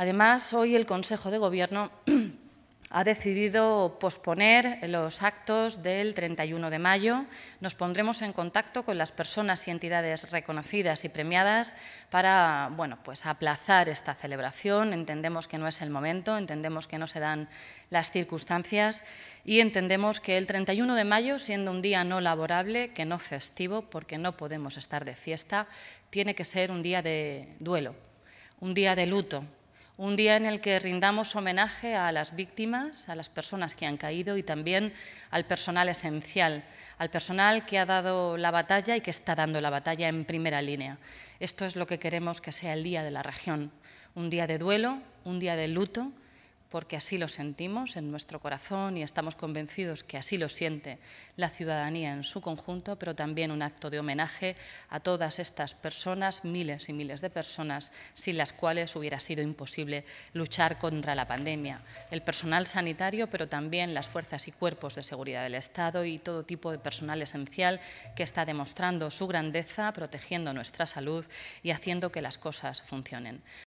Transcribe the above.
Además, hoy el Consejo de Gobierno ha decidido posponer los actos del 31 de mayo. Nos pondremos en contacto con las personas y entidades reconocidas y premiadas para bueno, pues aplazar esta celebración. Entendemos que no es el momento, entendemos que no se dan las circunstancias y entendemos que el 31 de mayo, siendo un día no laborable, que no festivo, porque no podemos estar de fiesta, tiene que ser un día de duelo, un día de luto, un día en el que rindamos homenaje a las víctimas, a las personas que han caído y también al personal esencial, al personal que ha dado la batalla y que está dando la batalla en primera línea. Esto es lo que queremos que sea el Día de la Región, un día de duelo, un día de luto, porque así lo sentimos en nuestro corazón y estamos convencidos que así lo siente la ciudadanía en su conjunto, pero también un acto de homenaje a todas estas personas, miles y miles de personas, sin las cuales hubiera sido imposible luchar contra la pandemia. El personal sanitario, pero también las fuerzas y cuerpos de seguridad del Estado y todo tipo de personal esencial que está demostrando su grandeza, protegiendo nuestra salud y haciendo que las cosas funcionen.